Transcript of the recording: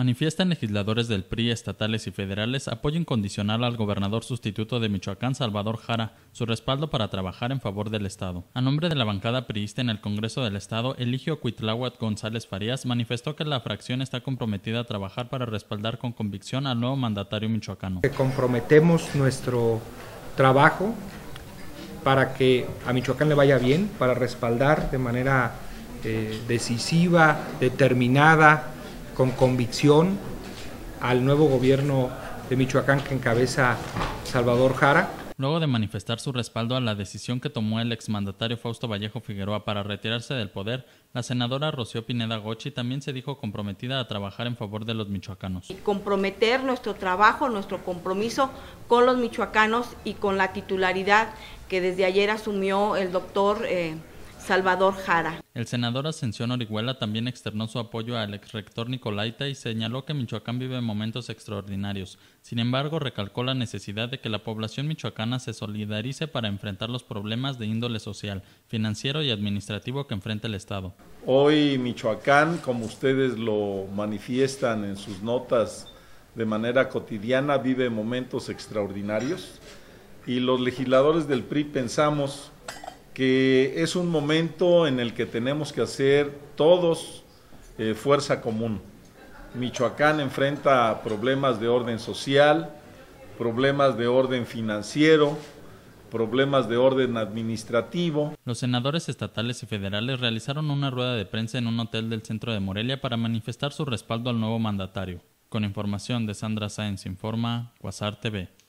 Manifiestan legisladores del PRI estatales y federales apoyo incondicional al gobernador sustituto de Michoacán, Salvador Jara, su respaldo para trabajar en favor del Estado. A nombre de la bancada priista en el Congreso del Estado, Eligio Cuitláhuac González Farías manifestó que la fracción está comprometida a trabajar para respaldar con convicción al nuevo mandatario michoacano. Comprometemos nuestro trabajo para que a Michoacán le vaya bien, para respaldar de manera eh, decisiva, determinada, con convicción al nuevo gobierno de Michoacán que encabeza Salvador Jara. Luego de manifestar su respaldo a la decisión que tomó el exmandatario Fausto Vallejo Figueroa para retirarse del poder, la senadora Rocío Pineda Gochi también se dijo comprometida a trabajar en favor de los michoacanos. Y comprometer nuestro trabajo, nuestro compromiso con los michoacanos y con la titularidad que desde ayer asumió el doctor eh, Salvador Jara. El senador Ascensión Orihuela también externó su apoyo al exrector Nicolaita y señaló que Michoacán vive momentos extraordinarios. Sin embargo, recalcó la necesidad de que la población michoacana se solidarice para enfrentar los problemas de índole social, financiero y administrativo que enfrenta el Estado. Hoy Michoacán, como ustedes lo manifiestan en sus notas de manera cotidiana, vive momentos extraordinarios y los legisladores del PRI pensamos que es un momento en el que tenemos que hacer todos eh, fuerza común. Michoacán enfrenta problemas de orden social, problemas de orden financiero, problemas de orden administrativo. Los senadores estatales y federales realizaron una rueda de prensa en un hotel del centro de Morelia para manifestar su respaldo al nuevo mandatario. Con información de Sandra Sáenz Informa, WhatsApp TV.